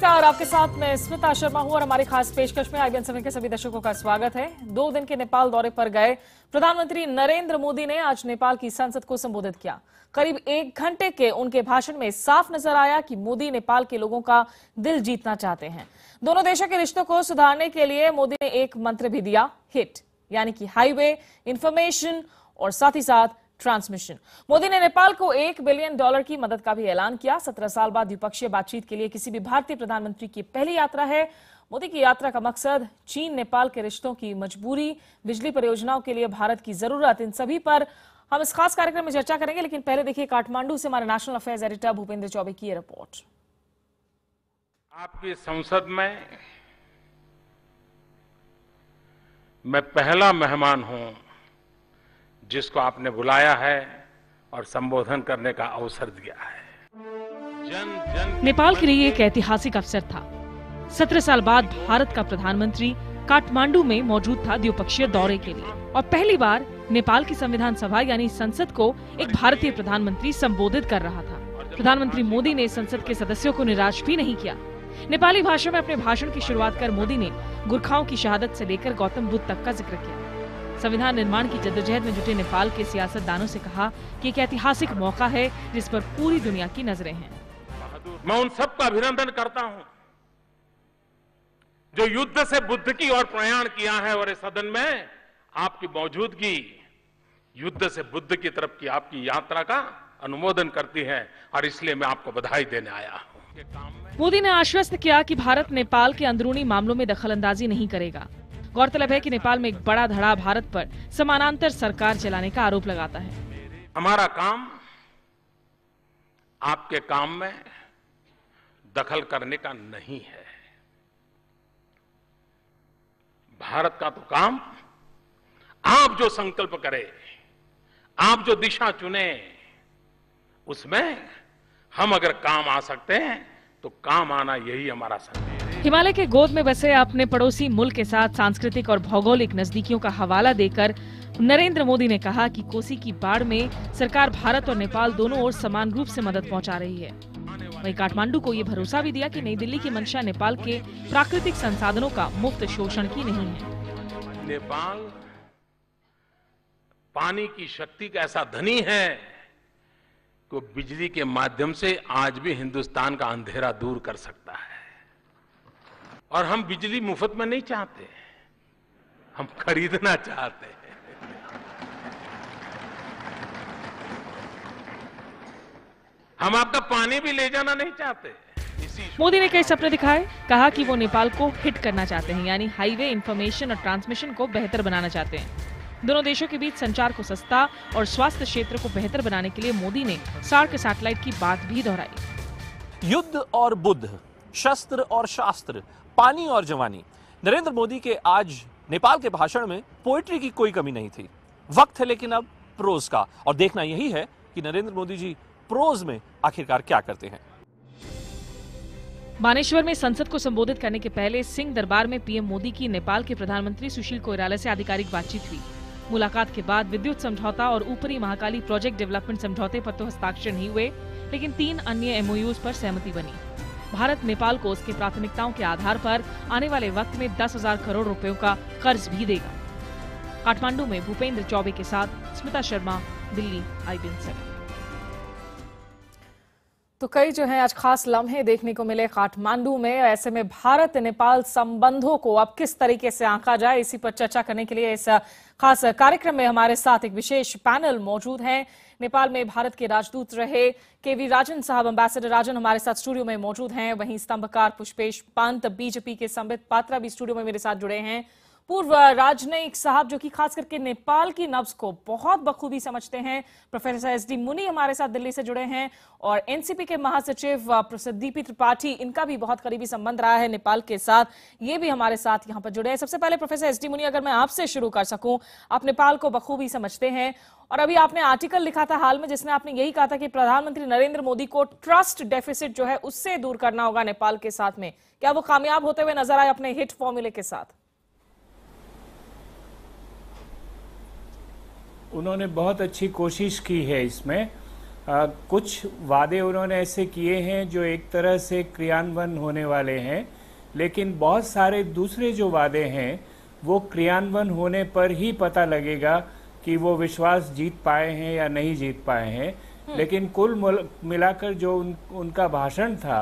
नमस्कार आपके साथ मैं स्मिता शर्मा हूं और हमारी खास पेशकश में आईबीएन सेवन के सभी दर्शकों का स्वागत है दो दिन के नेपाल दौरे पर गए प्रधानमंत्री नरेंद्र मोदी ने आज नेपाल की संसद को संबोधित किया करीब एक घंटे के उनके भाषण में साफ नजर आया कि मोदी नेपाल के लोगों का दिल जीतना चाहते हैं दोनों देशों के रिश्तों को सुधारने के लिए मोदी ने एक मंत्र भी दिया हिट यानी कि हाईवे इंफॉर्मेशन और साथ ही साथ ट्रांसमिशन मोदी ने नेपाल को एक बिलियन डॉलर की मदद का भी ऐलान किया सत्रह साल बाद द्विपक्षीय बातचीत के लिए किसी भी भारतीय प्रधानमंत्री की पहली यात्रा है मोदी की यात्रा का मकसद चीन नेपाल के रिश्तों की मजबूरी बिजली परियोजनाओं के लिए भारत की जरूरत इन सभी पर हम इस खास कार्यक्रम में चर्चा करेंगे लेकिन पहले देखिए काठमांडू से हमारे national affairs editor Bhupendra Chaubey की रिपोर्ट आपकी संसद में मैं पहला मेहमान हूं जिसको आपने बुलाया है और संबोधन करने का अवसर दिया है जन जन नेपाल के लिए एक ऐतिहासिक अवसर था सत्रह साल बाद भारत का प्रधानमंत्री काठमांडू में मौजूद था द्विपक्षीय दौरे के लिए और पहली बार नेपाल की संविधान सभा यानी संसद को एक भारतीय प्रधानमंत्री संबोधित कर रहा था प्रधानमंत्री मोदी ने संसद के सदस्यों को निराश भी नहीं किया नेपाली भाषा में अपने भाषण की शुरुआत कर मोदी ने गुरखाओं की शहादत से लेकर गौतम बुद्ध तक का जिक्र किया संविधान निर्माण की जद्दोजहद में जुटे नेपाल के सियासतदानों से कहा कि एक ऐतिहासिक मौका है जिस पर पूरी दुनिया की नजरें हैं मैं उन सबका अभिनंदन करता हूं जो युद्ध से बुद्ध की ओर प्रयाण किया है और इस सदन में आपकी मौजूदगी युद्ध से बुद्ध की तरफ की आपकी यात्रा का अनुमोदन करती है और इसलिए मैं आपको बधाई देने आया हूँ मोदी ने आश्वस्त किया कि भारत नेपाल के अंदरूनी मामलों में दखलंदाजी नहीं करेगा गौरतलब है कि नेपाल में एक बड़ा धड़ा भारत पर समानांतर सरकार चलाने का आरोप लगाता है हमारा काम आपके काम में दखल करने का नहीं है भारत का तो काम आप जो संकल्प करें आप जो दिशा चुने उसमें हम अगर काम आ सकते हैं तो काम आना यही हमारा संकल्प हिमालय के गोद में बसे अपने पड़ोसी मुल्क के साथ सांस्कृतिक और भौगोलिक नजदीकियों का हवाला देकर नरेंद्र मोदी ने कहा कि कोसी की बाढ़ में सरकार भारत और नेपाल दोनों ओर समान रूप से मदद पहुंचा रही है वहीं काठमांडू को ये भरोसा भी दिया कि नई दिल्ली की मंशा नेपाल के प्राकृतिक संसाधनों का मुफ्त शोषण की नहीं है नेपाल पानी की शक्ति का ऐसा धनी है को बिजली के माध्यम से आज भी हिंदुस्तान का अंधेरा दूर कर सकता है और हम बिजली मुफ्त में नहीं चाहते हम खरीदना चाहते हैं हम आपका पानी भी ले जाना नहीं चाहते मोदी ने कई सपने दिखाए कहा कि वो नेपाल को हिट करना चाहते हैं यानी हाईवे इंफॉर्मेशन और ट्रांसमिशन को बेहतर बनाना चाहते हैं दोनों देशों के बीच संचार को सस्ता और स्वास्थ्य क्षेत्र को बेहतर बनाने के लिए मोदी ने सार्क सैटेलाइट की बात भी दोहराई युद्ध और बुद्ध शस्त्र और शास्त्र पानी और जवानी नरेंद्र मोदी के आज नेपाल के भाषण में पोएट्री की कोई कमी नहीं थी वक्त है लेकिन अब प्रोज का और देखना यही है कि नरेंद्र मोदी जी प्रोज में आखिरकार क्या करते हैं मानेश्वर में संसद को संबोधित करने के पहले सिंह दरबार में पीएम मोदी की नेपाल के प्रधानमंत्री सुशील कोइराला से आधिकारिक बातचीत हुई मुलाकात के बाद विद्युत समझौता और ऊपरी महाकाली प्रोजेक्ट डेवलपमेंट समझौते पर तो हस्ताक्षर नहीं हुए लेकिन तीन अन्य एमओयूज पर सहमति बनी भारत नेपाल को उसकी प्राथमिकताओं के आधार पर आने वाले वक्त में दस हजार करोड़ रुपयों का कर्ज भी देगा काठमांडू में भूपेंद्र चौबे के साथ स्मिता शर्मा दिल्ली आई तो कई जो है आज खास लम्हे देखने को मिले काठमांडू में ऐसे में भारत नेपाल संबंधों को अब किस तरीके से आंका जाए इसी पर चर्चा करने के लिए इस खास कार्यक्रम में हमारे साथ एक विशेष पैनल मौजूद हैं नेपाल में भारत के राजदूत रहे केवी राजन साहब अम्बेसडर राजन हमारे साथ स्टूडियो में मौजूद हैं वहीं स्तंभकार पुष्पेश पंत बीजेपी के संबित पात्रा भी स्टूडियो में मेरे साथ जुड़े हैं पूर्व राजनयिक साहब जो कि खास करके नेपाल की नब्स को बहुत बखूबी समझते हैं प्रोफेसर एस डी मुनि हमारे साथ दिल्ली से जुड़े हैं और एनसीपी के महासचिव दीपी त्रिपाठी इनका भी बहुत करीबी संबंध रहा है नेपाल के साथ ये भी हमारे साथ यहाँ पर जुड़े हैं सबसे पहले प्रोफेसर एस डी मुनि अगर मैं आपसे शुरू कर सकूं आप नेपाल को बखूबी समझते हैं और अभी आपने आर्टिकल लिखा था हाल में जिसमें आपने यही कहा था कि प्रधानमंत्री नरेंद्र मोदी को ट्रस्ट डेफिसिट जो है उससे दूर करना होगा नेपाल के साथ में क्या वो कामयाब होते हुए नजर आए अपने हिट फॉर्मूले के साथ उन्होंने बहुत अच्छी कोशिश की है इसमें आ, कुछ वादे उन्होंने ऐसे किए हैं जो एक तरह से क्रियान्वयन होने वाले हैं लेकिन बहुत सारे दूसरे जो वादे हैं वो क्रियान्वयन होने पर ही पता लगेगा कि वो विश्वास जीत पाए हैं या नहीं जीत पाए हैं हम्म। लेकिन कुल मिलाकर जो उन, उनका भाषण था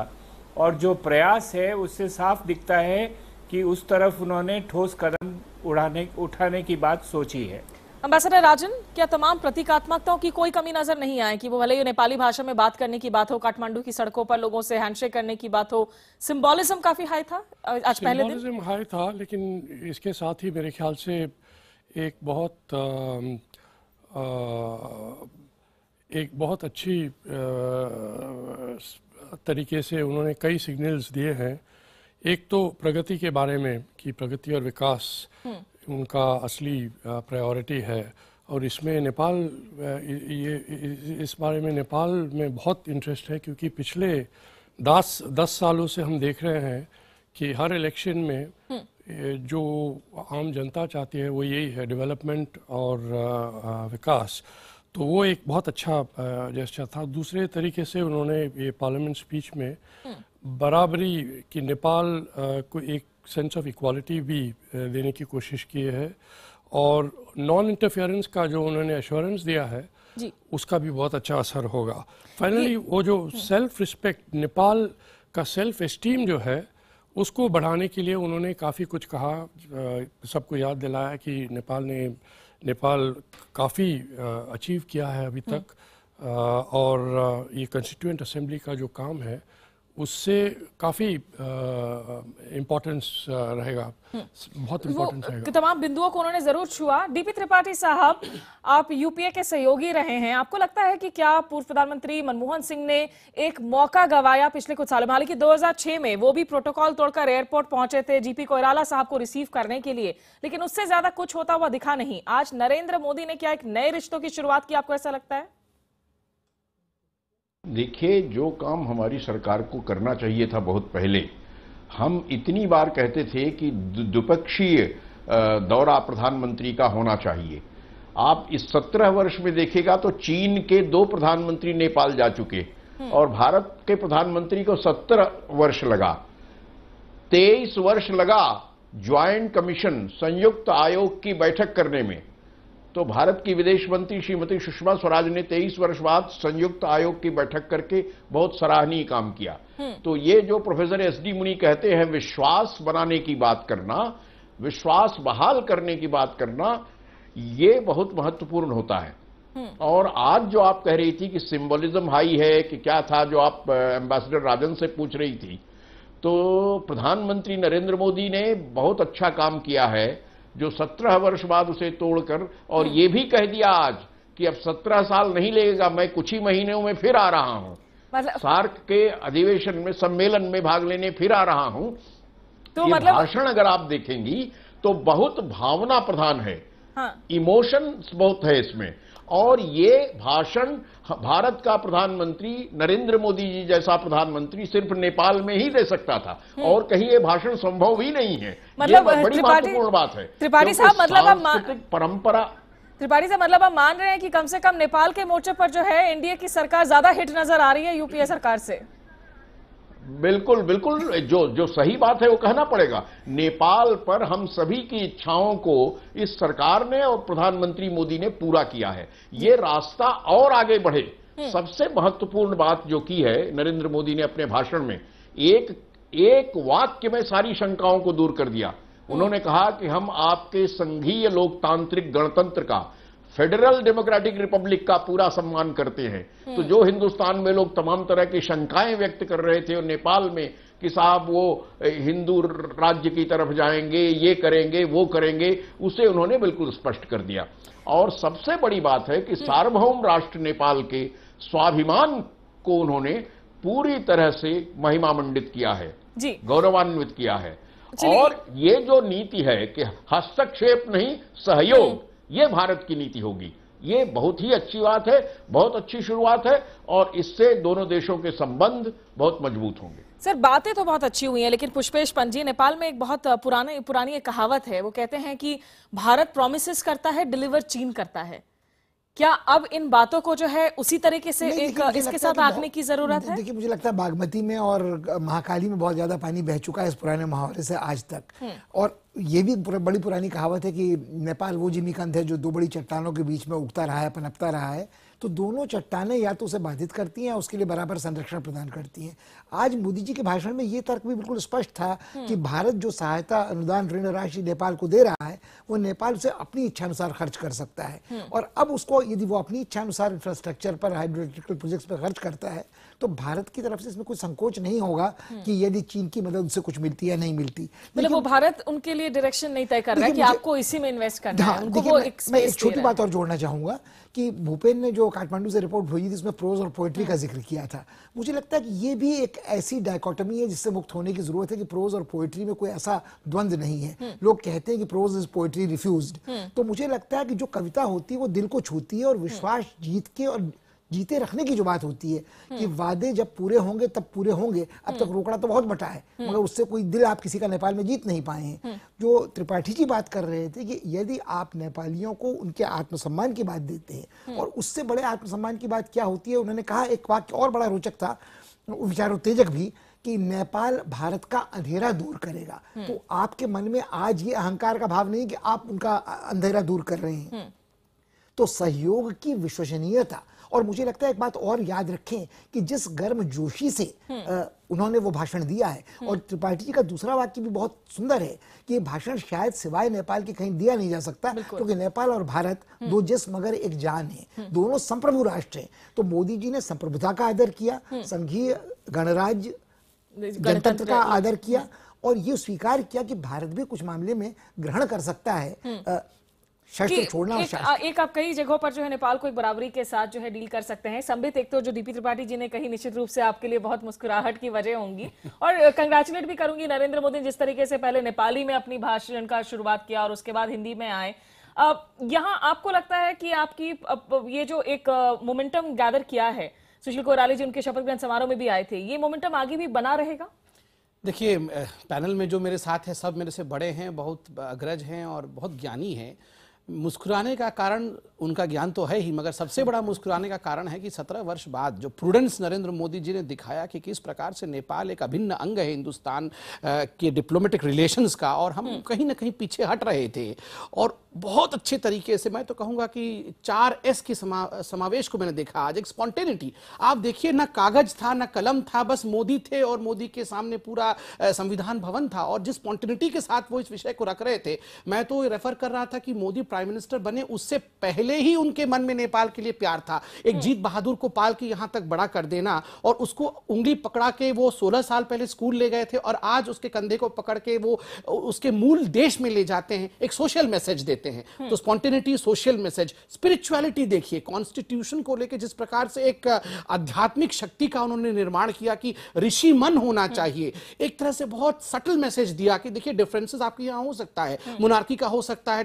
और जो प्रयास है उससे साफ दिखता है कि उस तरफ उन्होंने ठोस कदम उड़ाने उठाने की बात सोची है अम्बेसडर राजन क्या तमाम प्रतीकात्मकताओं की कोई कमी नजर नहीं आए कि वो भले ही नेपाली भाषा में बात करने की बात हो काठमांडू की सड़कों पर लोगों से हैंडशेक करने की बात हो सिंबॉलिज्म काफी हाई था आज पहले दिन हाई था लेकिन इसके साथ ही मेरे ख्याल से एक बहुत आ, आ, एक बहुत अच्छी आ, तरीके से उन्होंने कई सिग्नल्स दिए हैं एक तो प्रगति के बारे में कि प्रगति और विकास हम्म। उनका असली प्रायोरिटी है और इसमें नेपाल ये इस बारे में नेपाल में बहुत इंटरेस्ट है क्योंकि पिछले दस दस सालों से हम देख रहे हैं कि हर इलेक्शन में हम्म। जो आम जनता चाहती है वो यही है डेवलपमेंट और विकास तो वो एक बहुत अच्छा जैसा था दूसरे तरीके से उन्होंने ये पार्लियामेंट स्पीच में हम्म। बराबरी कि नेपाल को एक सेंस ऑफ इक्वालिटी भी eh, देने की कोशिश की है और नॉन इंटरफेरेंस का जो उन्होंने एश्योरेंस दिया है जी। उसका भी बहुत अच्छा असर होगा फाइनली वो जो सेल्फ हम्म। रिस्पेक्ट नेपाल का सेल्फ इस्टीम जो है उसको बढ़ाने के लिए उन्होंने काफ़ी कुछ कहा सबको याद दिलाया कि नेपाल ने नेपाल काफ़ी अचीव किया है अभी हम्म। तक आ, और ये कंस्टिट्यूंट असेंबली का जो काम है उससे काफ़ी इम्पोर्टेंस रहेगा हम्म। बहुत इम्पोर्टेंस रहेगा तमाम बिंदुओं को उन्होंने ज़रूर छुआ डीपी त्रिपाठी साहब आप यूपीए के सहयोगी रहे हैं आपको लगता है कि क्या पूर्व प्रधानमंत्री मनमोहन सिंह ने एक मौका गवाया पिछले कुछ सालों में हालांकि 2006 में वो भी प्रोटोकॉल तोड़कर एयरपोर्ट पहुंचे थे जीपी कोयराला साहब को रिसीव करने के लिए लेकिन उससे ज़्यादा कुछ होता हुआ दिखा नहीं आज नरेंद्र मोदी ने क्या एक नए रिश्तों की शुरुआत की आपको ऐसा लगता है देखिए जो काम हमारी सरकार को करना चाहिए था बहुत पहले हम इतनी बार कहते थे कि द्विपक्षीय दौरा प्रधानमंत्री का होना चाहिए आप इस सत्रह वर्ष में देखेगा तो चीन के दो प्रधानमंत्री नेपाल जा चुके हम्म। और भारत के प्रधानमंत्री को सत्रह वर्ष लगा तेईस वर्ष लगा ज्वाइंट कमीशन संयुक्त आयोग की बैठक करने में तो भारत की विदेश मंत्री श्रीमती सुषमा स्वराज ने 23 वर्ष बाद संयुक्त आयोग की बैठक करके बहुत सराहनीय काम किया हम्म। तो ये जो प्रोफेसर एस डी मुनि कहते हैं विश्वास बनाने की बात करना विश्वास बहाल करने की बात करना ये बहुत महत्वपूर्ण होता है हम्म। और आज जो आप कह रही थी कि सिंबोलिज्म हाई है कि क्या था जो आप एम्बेसडर राजन से पूछ रही थी तो प्रधानमंत्री नरेंद्र मोदी ने बहुत अच्छा काम किया है जो सत्रह वर्ष बाद उसे तोड़कर और ये भी कह दिया आज कि अब सत्रह साल नहीं लेगा मैं कुछ ही महीनों में फिर आ रहा हूं मतलब सार्क के अधिवेशन में सम्मेलन में भाग लेने फिर आ रहा हूं तो मतलब भाषण अगर आप देखेंगी तो बहुत भावना प्रधान है हाँ। इमोशन बहुत है इसमें और ये भाषण भारत का प्रधानमंत्री नरेंद्र मोदी जी जैसा प्रधानमंत्री सिर्फ नेपाल में ही दे सकता था हम्म। और कहीं ये भाषण संभव ही नहीं है मतलब बड़ी महत्वपूर्ण बात है त्रिपाठी साहब मतलब परंपरा त्रिपाठी साहब मतलब आप मान रहे हैं कि कम से कम नेपाल के मोर्चे पर जो है एनडीए की सरकार ज्यादा हिट नजर आ रही है यूपीए सरकार से बिल्कुल बिल्कुल जो जो सही बात है वो कहना पड़ेगा नेपाल पर हम सभी की इच्छाओं को इस सरकार ने और प्रधानमंत्री मोदी ने पूरा किया है ये रास्ता और आगे बढ़े हम्म। सबसे महत्वपूर्ण बात जो की है नरेंद्र मोदी ने अपने भाषण में एक एक वाक्य में सारी शंकाओं को दूर कर दिया हम्म। उन्होंने कहा कि हम आपके संघीय लोकतांत्रिक गणतंत्र का फेडरल डेमोक्रेटिक रिपब्लिक का पूरा सम्मान करते हैं हम्म। तो जो हिंदुस्तान में लोग तमाम तरह की शंकाएं व्यक्त कर रहे थे और नेपाल में कि साहब वो हिंदू राज्य की तरफ जाएंगे ये करेंगे वो करेंगे उसे उन्होंने बिल्कुल स्पष्ट कर दिया और सबसे बड़ी बात है कि हम्म। सार्वभौम राष्ट्र नेपाल के स्वाभिमान को उन्होंने पूरी तरह से महिमामंडित किया है गौरवान्वित किया है और ये जो नीति है कि हस्तक्षेप नहीं सहयोग हम्म। ये भारत की नीति होगी ये बहुत ही अच्छी बात है बहुत अच्छी शुरुआत है और इससे दोनों देशों के संबंध बहुत मजबूत होंगे सर बातें तो बहुत अच्छी हुई हैं लेकिन पुष्पेश पंजी नेपाल में एक बहुत पुराने पुरानी एक कहावत है वो कहते हैं कि भारत प्रोमिस करता है डिलीवर चीन करता है क्या अब इन बातों को जो है उसी तरीके से एक इसके साथ आंकने की जरूरत है देखिए मुझे लगता है बागमती में और महाकाली में बहुत ज्यादा पानी बह चुका है इस पुराने मुहावरे से आज तक हम्म। और ये भी बड़ी पुरानी कहावत है कि नेपाल वो जिमीकंद है जो दो बड़ी चट्टानों के बीच में उगता रहा है पनपता रहा है तो दोनों चट्टानें या तो उसे बाधित करती हैं या उसके लिए बराबर संरक्षण प्रदान करती हैं आज मोदी जी के भाषण में ये तर्क भी बिल्कुल स्पष्ट था हम्म। कि भारत जो सहायता अनुदान ऋण राशि नेपाल को दे रहा है वो नेपाल उसे अपनी इच्छानुसार खर्च कर सकता है हम्म। और अब उसको यदि वो अपनी इच्छानुसार इंफ्रास्ट्रक्चर पर हाइड्रो प्रोजेक्ट प्रोजेक्ट्स पर खर्च करता है तो भारत की तरफ से इसमें कोई संकोच नहीं होगा हम्म। कि यदि चीन की मदद उनसे कुछ मिलती है नहीं मिलती मतलब वो भारत उनके लिए डायरेक्शन नहीं तय कर रहा है कि आपको इसी में इन्वेस्ट करना हाँ, है उनको वो एक मैं एक छोटी बात और जोड़ना चाहूंगा कि भूपेन ने जो काठमांडू से रिपोर्ट भेजी थी उसमें प्रोज और पोएट्री का हाँ। जिक्र किया था मुझे लगता है कि ये भी एक ऐसी डायकोटमी है जिससे मुक्त होने की जरूरत है कि प्रोज और पोएट्री में कोई ऐसा द्वंद नहीं है हम्म। लोग कहते हैं कि प्रोज इज पोएट्री रिफ्यूज तो मुझे लगता है कि जो कविता होती है वो दिल को छूती है और हम्म। विश्वास जीत के और जीते रखने की जो बात होती है हम्म। कि वादे जब पूरे होंगे तब पूरे होंगे अब तक हम्म। रोकड़ा तो बहुत बटा है हम्म। मगर उससे कोई दिल आप किसी का नेपाल में जीत नहीं पाए हैं जो त्रिपाठी जी बात कर रहे थे कि यदि आप नेपालियों को उनके आत्मसम्मान की बात देते हैं और उससे बड़े आत्मसम्मान की बात क्या होती है उन्होंने कहा एक वाक्य और बड़ा रोचक था विचार उत्तेजक भी कि नेपाल भारत का अंधेरा दूर करेगा तो आपके मन में आज ये अहंकार का भाव नहीं कि आप उनका अंधेरा दूर कर रहे हैं तो सहयोग की विश्वसनीयता और मुझे लगता है एक बात और याद रखें कि जिस गर्म जोशी से आ, हम्म। उन्होंने वो भाषण दिया है हम्म। और त्रिपाठी जी का दूसरा वाक्य भी बहुत सुंदर है कि ये भाषण शायद सिवाय नेपाल के कहीं दिया नहीं जा सकता क्योंकि नेपाल और भारत हम्म। दो जिस मगर एक जान है दोनों संप्रभु राष्ट्र हैं तो मोदी जी ने संप्रभुता का आदर किया संघीय गणराज्य गणतंत्र का आदर किया और ये स्वीकार किया कि भारत भी कुछ मामले में ग्रहण कर सकता है शस्त्र छोड़ना एक, एक आप कई जगहों पर जो है नेपाल को एक बराबरी के साथ जो है डील कर सकते हैं संबित एक तो जो दीपी त्रिपाठी जी ने कही निश्चित रूप से आपके लिए बहुत मुस्कुराहट की वजह होंगी और कंग्रेचुलेट भी करूंगी नरेंद्र मोदी जिस तरीके से पहले नेपाली में अपनी भाषण का शुरुआत किया और उसके बाद हिंदी में आए यहाँ आपको लगता है कि आपकी ये जो एक मोमेंटम गैदर किया है सुशील कोराली जी उनके शपथ ग्रहण समारोह में भी आए थे ये मोमेंटम आगे भी बना रहेगा देखिए पैनल में जो मेरे साथ है सब मेरे से बड़े हैं बहुत अग्रज हैं और बहुत ज्ञानी हैं मुस्कुराने का कारण उनका ज्ञान तो है ही मगर सबसे बड़ा मुस्कुराने का कारण है कि सत्रह वर्ष बाद जो प्रूडेंस नरेंद्र मोदी जी ने दिखाया कि किस प्रकार से नेपाल एक अभिन्न अंग है हिंदुस्तान के डिप्लोमेटिक रिलेशंस का और हम हम्म। कहीं ना कहीं पीछे हट रहे थे और बहुत अच्छे तरीके से मैं तो कहूंगा कि चार एस की समा, समावेश को मैंने देखा आज एक स्पॉन्टेनिटी आप देखिए ना कागज था ना कलम था बस मोदी थे और मोदी के सामने पूरा संविधान भवन था और जिस स्पॉन्टेनिटी के साथ वो इस विषय को रख रहे थे मैं तो रेफर कर रहा था कि मोदी प्राइम मिनिस्टर बने उससे पहले ही उनके मन में नेपाल के लिए प्यार था एक हम्म। जीत बहादुर को पाल के यहां तक बड़ा कर देना और उसको उंगली पकड़ा के वो सोलह साल पहले स्कूल ले गए थे और आज उसके कंधे को पकड़ के वो उसके मूल देश में ले जाते हैं एक सोशल मैसेज देते देते हैं हम्म। तो स्पॉन्टेनिटी सोशल मैसेज स्पिरिचुअलिटी देखिए कॉन्स्टिट्यूशन को लेकर जिस प्रकार से एक आध्यात्मिक शक्ति का उन्होंने निर्माण किया कि ऋषि मन होना हम्म। चाहिए एक तरह से बहुत सटल मैसेज दिया कि देखिए डिफरेंसेस आपके यहाँ हो सकता है मोनार्की हम्म। का हो सकता है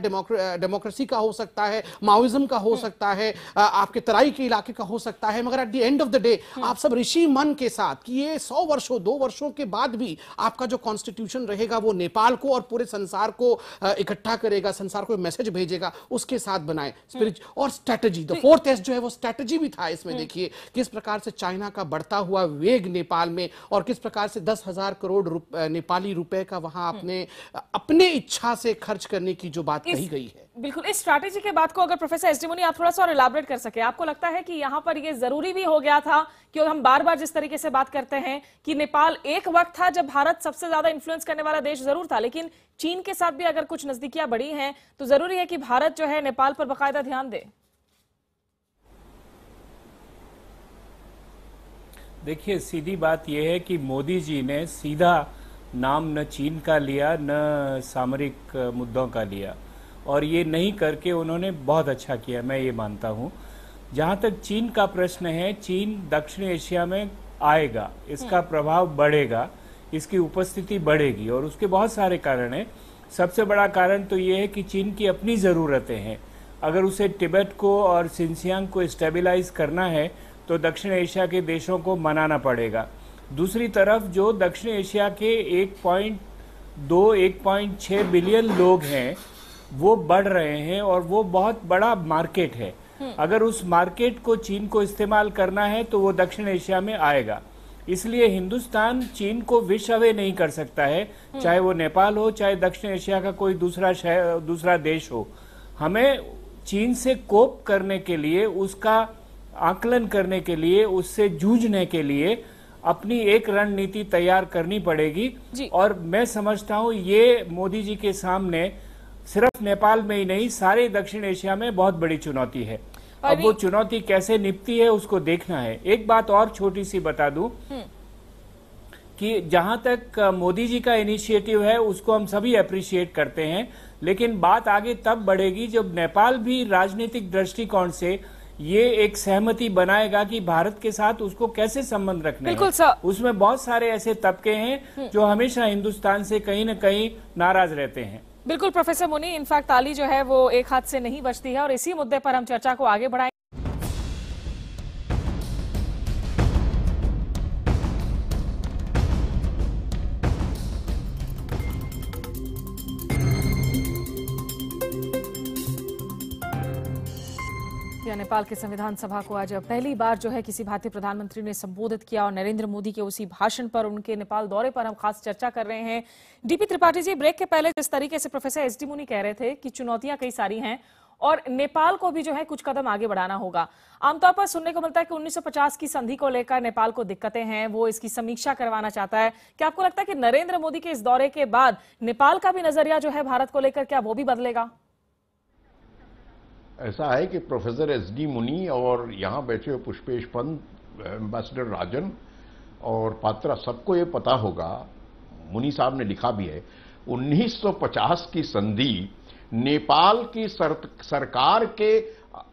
डेमोक्रेसी का हो सकता है माओइज्म का हो सकता है आपके तराई के इलाके का हो सकता है मगर at the end of the day आप सब ऋषि मन के साथ कि ये सौ वर्षों दो वर्षों के बाद भी आपका जो कॉन्स्टिट्यूशन रहेगा वो नेपाल को और पूरे संसार को इकट्ठा करेगा संसार को मैसेज मैसेज भेजेगा उसके साथ बनाए स्पिरिच हम्म। और स्ट्रेटजी द फोर्थ एस जो है वो स्ट्रेटजी भी था इसमें हम्म। देखिए किस प्रकार से चाइना का बढ़ता हुआ वेग नेपाल में और किस प्रकार से दस हजार करोड़ रुप, नेपाली रुपए का वहां हम्म। अपने अपने इच्छा से खर्च करने की जो बात कही गई है बिल्कुल इस स्ट्रैटेजी के बात को अगर प्रोफेसर एस डी आप थोड़ा सा और इलाबरेट कर सके आपको लगता है कि यहाँ पर ये जरूरी भी हो गया था कि हम बार बार जिस तरीके से बात करते हैं कि नेपाल एक वक्त था जब भारत सबसे ज्यादा इन्फ्लुएंस करने वाला देश जरूर था लेकिन चीन के साथ भी अगर कुछ नजदीकियां बढ़ी हैं तो जरूरी है कि भारत जो है नेपाल पर बाकायदा ध्यान दे देखिए सीधी बात यह है कि मोदी जी ने सीधा नाम न चीन का लिया न सामरिक मुद्दों का लिया और ये नहीं करके उन्होंने बहुत अच्छा किया मैं ये मानता हूँ जहाँ तक चीन का प्रश्न है चीन दक्षिण एशिया में आएगा इसका हम्म। प्रभाव बढ़ेगा इसकी उपस्थिति बढ़ेगी और उसके बहुत सारे कारण हैं सबसे बड़ा कारण तो ये है कि चीन की अपनी ज़रूरतें हैं अगर उसे टिबेट को और सिंसियांग को स्टेबिलाइज करना है तो दक्षिण एशिया के देशों को मनाना पड़ेगा दूसरी तरफ जो दक्षिण एशिया के एक पॉइंट दो एक पॉइंट छः बिलियन लोग हैं वो बढ़ रहे हैं और वो बहुत बड़ा मार्केट है हम्म। अगर उस मार्केट को चीन को इस्तेमाल करना है तो वो दक्षिण एशिया में आएगा इसलिए हिंदुस्तान चीन को विश अवे नहीं कर सकता है हम्म। चाहे वो नेपाल हो चाहे दक्षिण एशिया का कोई दूसरा शहर दूसरा देश हो हमें चीन से कोप करने के लिए उसका आकलन करने के लिए उससे जूझने के लिए अपनी एक रणनीति तैयार करनी पड़ेगी और मैं समझता हूँ ये मोदी जी के सामने सिर्फ नेपाल में ही नहीं सारे दक्षिण एशिया में बहुत बड़ी चुनौती है अब वो चुनौती कैसे निपती है उसको देखना है एक बात और छोटी सी बता दू हम्म। कि जहां तक मोदी जी का इनिशिएटिव है उसको हम सभी अप्रिशिएट करते हैं लेकिन बात आगे तब बढ़ेगी जब नेपाल भी राजनीतिक दृष्टिकोण से ये एक सहमति बनाएगा कि भारत के साथ उसको कैसे संबंध रखने बिल्कुल सर उसमें बहुत सारे ऐसे तबके हैं हम्म। जो हमेशा हिंदुस्तान से कहीं ना कहीं नाराज रहते हैं बिल्कुल प्रोफेसर मुनी इनफैक्ट ताली जो है वो एक हाथ से नहीं बचती है और इसी मुद्दे पर हम चर्चा को आगे बढ़ाएंगे नेपाल के संविधान सभा को आज पहली बार जो है किसी भारतीय प्रधानमंत्री ने संबोधित किया और नरेंद्र मोदी के उसी भाषण पर उनके नेपाल दौरे पर हम खास चर्चा कर रहे हैं डीपी त्रिपाठी जी ब्रेक के पहले जिस तरीके से प्रोफेसर एस डी मुनी कह रहे थे कि चुनौतियां कई सारी हैं और नेपाल को भी जो है कुछ कदम आगे बढ़ाना होगा आमतौर पर सुनने को मिलता है कि 1950 की संधि को लेकर नेपाल को दिक्कतें हैं वो इसकी समीक्षा करवाना चाहता है क्या आपको लगता है कि नरेंद्र मोदी के इस दौरे के बाद नेपाल का भी नजरिया जो है भारत को लेकर क्या वो भी बदलेगा ऐसा है कि प्रोफेसर एस डी मुनि और यहाँ बैठे हुए पुष्पेश पंत एम्बेसडर राजन और पात्रा सबको ये पता होगा मुनि साहब ने लिखा भी है 1950 की संधि नेपाल की सर, सरकार के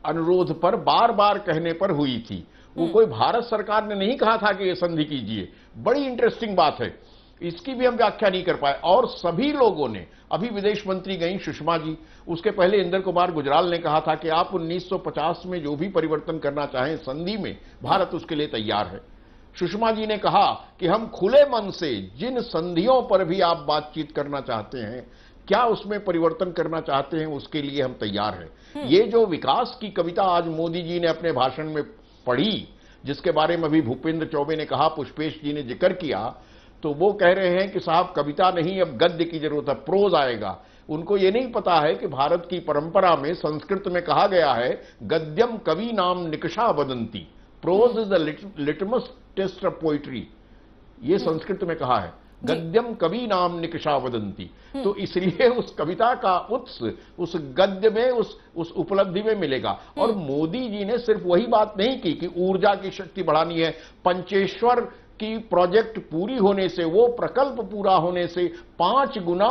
अनुरोध पर बार बार कहने पर हुई थी वो हम्म। कोई भारत सरकार ने नहीं कहा था कि ये संधि कीजिए बड़ी इंटरेस्टिंग बात है इसकी भी हम व्याख्या नहीं कर पाए और सभी लोगों ने अभी विदेश मंत्री गई सुषमा जी उसके पहले इंदर कुमार गुजराल ने कहा था कि आप 1950 में जो भी परिवर्तन करना चाहें संधि में भारत उसके लिए तैयार है सुषमा जी ने कहा कि हम खुले मन से जिन संधियों पर भी आप बातचीत करना चाहते हैं क्या उसमें परिवर्तन करना चाहते हैं उसके लिए हम तैयार हैं हम्म। ये जो विकास की कविता आज मोदी जी ने अपने भाषण में पढ़ी जिसके बारे में अभी भूपेंद्र चौबे ने कहा पुष्पेश जी ने जिक्र किया तो वो कह रहे हैं कि साहब कविता नहीं अब गद्य की जरूरत है प्रोज आएगा उनको ये नहीं पता है कि भारत की परंपरा में संस्कृत में कहा गया है गद्यम कवि नाम निकषा वदंती prose is litmus test of poetry ये हम्म। संस्कृत में कहा है गद्यम कवि नाम निकषा वदंती हम्म। तो इसलिए उस कविता का उत्स उस गद्य में उस उस उपलब्धि में मिलेगा और हम्म। मोदी जी ने सिर्फ वही बात नहीं की कि ऊर्जा की शक्ति बढ़ानी है पंचेश्वर की प्रोजेक्ट पूरी होने से वो प्रकल्प पूरा होने से पांच गुना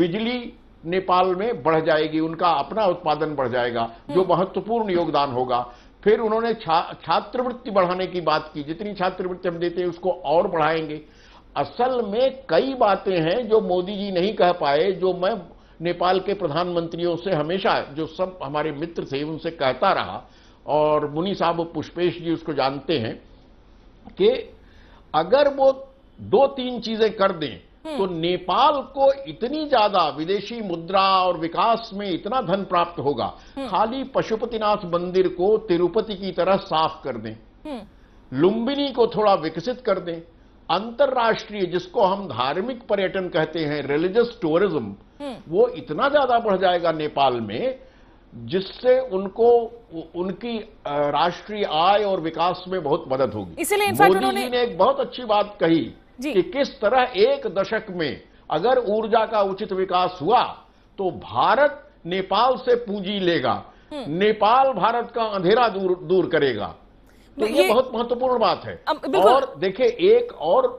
बिजली नेपाल में बढ़ जाएगी उनका अपना उत्पादन बढ़ जाएगा जो हम्म। महत्वपूर्ण योगदान होगा फिर उन्होंने छा, छात्रवृत्ति बढ़ाने की बात की जितनी छात्रवृत्ति हम देते हैं उसको और बढ़ाएंगे असल में कई बातें हैं जो मोदी जी नहीं कह पाए जो मैं नेपाल के प्रधानमंत्रियों से हमेशा जो सब हमारे मित्र थे उनसे कहता रहा और मुनि साहब पुष्पेश जी उसको जानते हैं कि अगर वो दो तीन चीजें कर दें हम्म। तो नेपाल को इतनी ज्यादा विदेशी मुद्रा और विकास में इतना धन प्राप्त होगा हम्म। खाली पशुपतिनाथ मंदिर को तिरुपति की तरह साफ कर दें हम्म। लुम्बिनी को थोड़ा विकसित कर दें अंतर्राष्ट्रीय जिसको हम धार्मिक पर्यटन कहते हैं रिलीजियस टूरिज्म वो इतना ज्यादा बढ़ जाएगा नेपाल में जिससे उनको उनकी राष्ट्रीय आय और विकास में बहुत मदद होगी इसीलिए मोदी जी ने एक बहुत अच्छी बात कही कि किस तरह एक दशक में अगर ऊर्जा का उचित विकास हुआ तो भारत नेपाल से पूंजी लेगा हम्म। नेपाल भारत का अंधेरा दूर दूर करेगा तो ये, ये बहुत महत्वपूर्ण बात है और देखिए एक और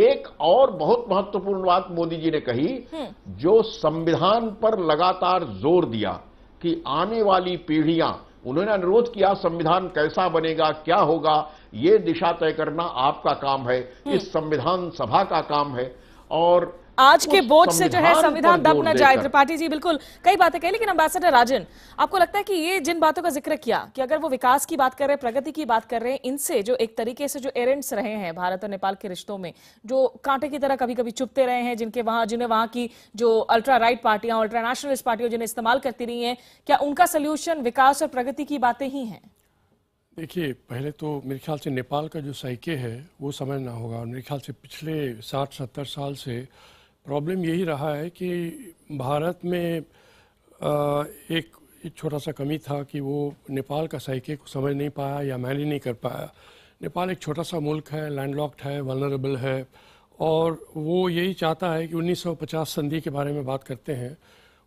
एक और बहुत महत्वपूर्ण बात मोदी जी ने कही हम्म। जो संविधान पर लगातार जोर दिया कि आने वाली पीढ़ियां उन्होंने अनुरोध किया संविधान कैसा बनेगा क्या होगा ये दिशा तय करना आपका काम है इस संविधान सभा का काम है और आज के बोझ से जो है संविधान दब न जाए त्रिपाठी जी बिल्कुल कई बातें कही लेकिन अम्बेसडर राजन आपको लगता है कि ये जिन बातों का जिक्र किया कि अगर वो विकास की बात कर रहे हैं प्रगति की बात कर रहे हैं इनसे जो एक तरीके से जो एरेंट्स रहे हैं भारत और नेपाल के रिश्तों में जो कांटे की तरह कभी कभी चुपते रहे हैं जिनके वहां जिन्हें वहां की जो अल्ट्रा राइट पार्टियां अल्ट्रा नेशनलिस्ट पार्टियां जिन्हें इस्तेमाल करती रही है क्या उनका सोल्यूशन विकास और प्रगति की बातें ही हैं देखिए पहले तो मेरे ख्याल से नेपाल का जो साइके है वो समझना होगा और मेरे ख्याल से पिछले साठ सत्तर साल से प्रॉब्लम यही रहा है कि भारत में एक छोटा सा कमी था कि वो नेपाल का साइके को समझ नहीं पाया या मैनेज नहीं कर पाया नेपाल एक छोटा सा मुल्क है लैंडलॉक्ड है वनरेबल है और वो यही चाहता है कि 1950 संधि के बारे में बात करते हैं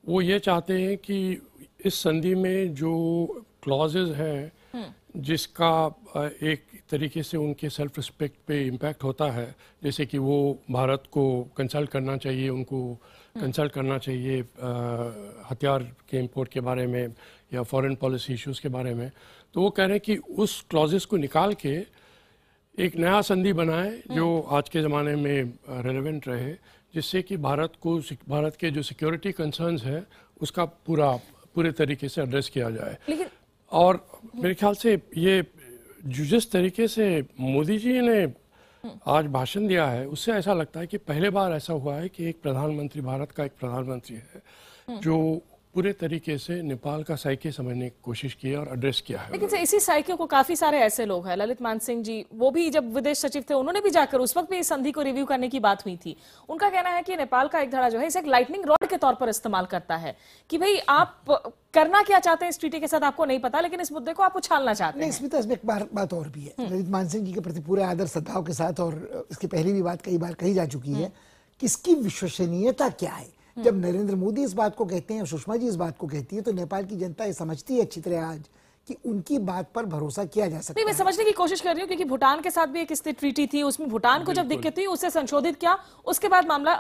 वो ये चाहते हैं कि इस संधि में जो क्लॉजेज हैं जिसका एक तरीके से उनके सेल्फ रिस्पेक्ट पे इम्पैक्ट होता है जैसे कि वो भारत को कंसल्ट करना चाहिए उनको कंसल्ट करना चाहिए हथियार के इंपोर्ट के बारे में या फॉरेन पॉलिसी इश्यूज के बारे में तो वो कह रहे हैं कि उस क्लॉजेस को निकाल के एक नया संधि बनाए जो आज के ज़माने में रेलेवेंट रहे जिससे कि भारत को भारत के जो सिक्योरिटी कंसर्न्स हैं उसका पूरा पूरे तरीके से एड्रेस किया जाए लेकिन और मेरे ख्याल से ये जिस तरीके से मोदी जी ने आज भाषण दिया है उससे ऐसा लगता है कि पहले बार ऐसा हुआ है कि एक प्रधानमंत्री भारत का एक प्रधानमंत्री है हम्म। जो पूरे तरीके से नेपाल का साइके समझने की कोशिश की और एड्रेस किया है लेकिन इसी साइके को काफी सारे ऐसे लोग हैं ललित मान सिंह जी वो भी जब विदेश सचिव थे उन्होंने भी जाकर उस वक्त भी इस संधि को रिव्यू करने की बात हुई थी उनका कहना है कि नेपाल का एक धड़ा जो है इसे एक लाइटनिंग रॉड के तौर पर इस्तेमाल करता है कि भाई आप करना क्या चाहते हैं इस ट्रीटी के साथ आपको नहीं पता लेकिन इस मुद्दे को आप उछालना चाहते हैं इसमें तो इसमें एक बार बात और भी है हम्म। ललित मान सिंह जी के प्रति पूरे आदर सद्भाव के साथ और इसकी पहली भी बात कई बार कही जा चुकी है हम्म। कि विश्वसनीयता क्या है जब नरेंद्र मोदी इस बात को कहते हैं सुषमा जी इस बात को कहती है तो नेपाल की जनता ये समझती है अच्छी तरह आज कि उनकी बात पर भरोसा किया जा सकता नहीं मैं समझने की कोशिश कर रही हूँ क्योंकि भूटान के साथ भी एक ट्रीटी थी उसमें भूटान को जब दिक्कत हुई उसे संशोधित किया उसके बाद मामला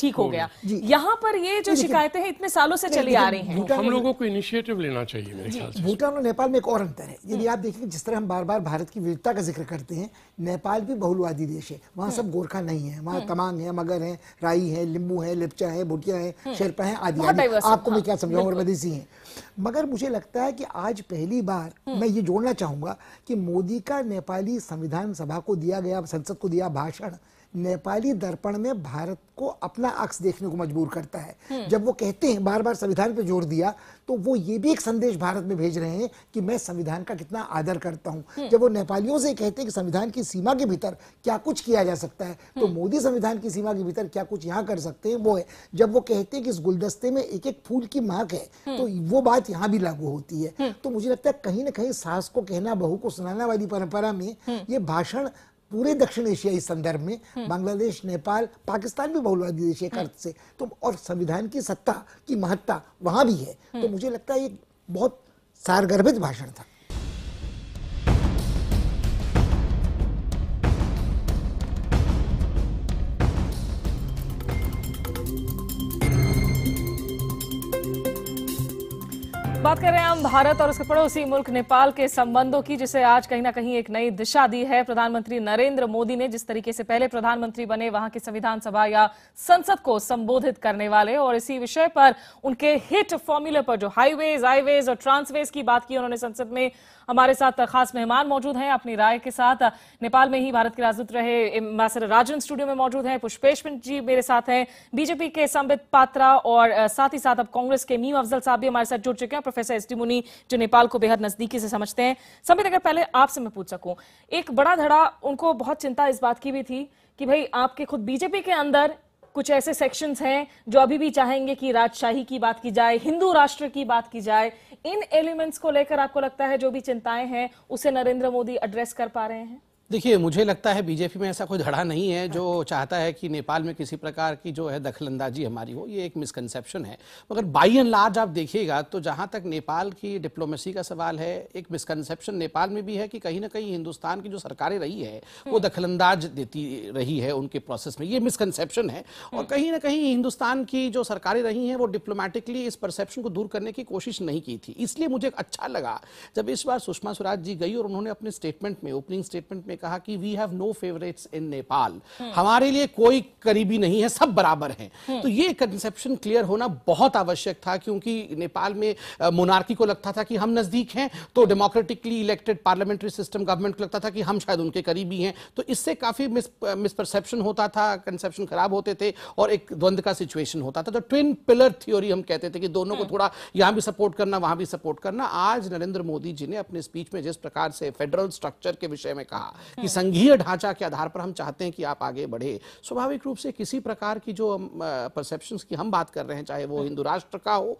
ठीक हो गया यहाँ पर ये जो शिकायतें हैं इतने सालों से चली आ रही हैं हम लोगों को इनिशिएटिव लेना चाहिए मेरे ख्याल से भूटान और नेपाल में एक और अंतर है यदि आप देखें जिस तरह हम बार बार भारत की विविधता का जिक्र करते हैं नेपाल भी बहुलवादी देश है वहाँ सब हम्म। गोरखा नहीं है वहाँ हम्म। तमांग है मगर है राई है लिंबू है लिपचा है भुटिया है हम्म। शेरपा है आदि आपको मैं क्या हाँ, समझाऊँ और मदेसी है मगर मुझे लगता है कि आज पहली बार मैं ये जोड़ना चाहूंगा कि मोदी का नेपाली संविधान सभा को दिया गया संसद को दिया भाषण नेपाली दर्पण में भारत को अपना अक्स देखने को मजबूर करता है हम्म। जब वो कहते हैं बार बार संविधान पे जोर दिया तो वो ये भी एक संदेश भारत में भेज रहे हैं कि मैं संविधान का कितना आदर करता हूँ हम्म। जब वो नेपालियों से कहते हैं कि संविधान की सीमा के भीतर क्या कुछ किया जा सकता है तो हम्म। मोदी संविधान की सीमा के भीतर क्या कुछ यहाँ कर सकते हैं वो है जब वो कहते हैं कि इस गुलदस्ते में एक एक फूल की महक है तो वो बात यहाँ भी लागू होती है तो मुझे लगता है कहीं ना कहीं सास को कहना बहू को सुनाना वाली परंपरा में ये भाषण पूरे दक्षिण एशियाई संदर्भ में बांग्लादेश नेपाल पाकिस्तान भी बहुलवादी देश एक अर्थ से तो और संविधान की सत्ता की महत्ता वहां भी है तो हम्म। मुझे लगता है ये बहुत सारगर्भित भाषण था बात कर रहे हैं हम भारत और उसके पड़ोसी मुल्क नेपाल के संबंधों की जिसे आज कहीं ना कहीं एक नई दिशा दी है प्रधानमंत्री नरेंद्र मोदी ने जिस तरीके से पहले प्रधानमंत्री बने वहां की संविधान सभा या संसद को संबोधित करने वाले और इसी विषय पर उनके हिट फॉर्मूले पर जो हाईवेज हाईवेज और ट्रांसवेज की बात की उन्होंने संसद में हमारे साथ खास मेहमान मौजूद हैं अपनी राय के साथ नेपाल में ही भारत के राजदूत रहे एम्बेसडर राजन स्टूडियो में मौजूद हैं पुष्पेश जी मेरे साथ हैं बीजेपी के संबित पात्रा और साथ ही साथ अब कांग्रेस के मीम अफजल साहब भी हमारे साथ जुड़ चुके हैं प्रोफेसर एस डी मुनी जो नेपाल को बेहद नजदीकी से समझते हैं समित अगर पहले आपसे मैं पूछ सकूं एक बड़ा धड़ा उनको बहुत चिंता इस बात की भी थी कि भाई आपके खुद बीजेपी के अंदर कुछ ऐसे सेक्शंस हैं जो अभी भी चाहेंगे कि राजशाही की बात की जाए हिंदू राष्ट्र की बात की जाए इन एलिमेंट्स को लेकर आपको लगता है जो भी चिंताएं हैं उसे नरेंद्र मोदी एड्रेस कर पा रहे हैं देखिए मुझे लगता है बीजेपी में ऐसा कोई धड़ा नहीं है जो चाहता है कि नेपाल में किसी प्रकार की जो है दखलंदाजी हमारी हो ये एक मिसकनसेप्शन है मगर बाई एंड लार्ज आप देखिएगा तो जहाँ तक नेपाल की डिप्लोमेसी का सवाल है एक मिसकनसेप्शन नेपाल में भी है कि कहीं ना कहीं हिंदुस्तान की जो सरकारें रही है वो दखलंदाज देती रही है उनके प्रोसेस में ये मिसकनसेप्शन है और कहीं ना कहीं हिंदुस्तान की जो सरकारें रही हैं वो डिप्लोमेटिकली हम्म। हम्म। इस परसेप्शन को दूर करने की कोशिश नहीं की थी इसलिए मुझे अच्छा लगा जब इस बार सुषमा स्वराज जी गई और उन्होंने अपने स्टेटमेंट में ओपनिंग स्टेटमेंट में कहा कि we have no favourites in Nepal हमारे लिए कोई करीबी नहीं है सब बराबर हैं तो ये कंसेप्शन क्लियर होना बहुत आवश्यक था क्योंकि नेपाल में मोनार्की को लगता था कि हम नजदीक हैं तो democratically elected parliamentary system government को लगता था कि हम शायद उनके करीबी हैं तो इससे काफी मिसपरसेप्शन होता था कंसेप्शन खराब होते थे और एक द्वंद्व का सिचुएशन होता था तो ट्विन पिलर थ्योरी हम कहते थे कि दोनों को हम्म। थोड़ा यहां भी सपोर्ट करना वहां भी सपोर्ट करना आज नरेंद्र मोदी जी ने अपने स्पीच में जिस प्रकार से फेडरल स्ट्रक्चर के विषय में कहा कि संघीय ढांचा के आधार पर हम चाहते हैं कि आप आगे बढ़े स्वाभाविक रूप से किसी प्रकार की जो परसेप्शन की हम बात कर रहे हैं चाहे वो हिंदू राष्ट्र का हो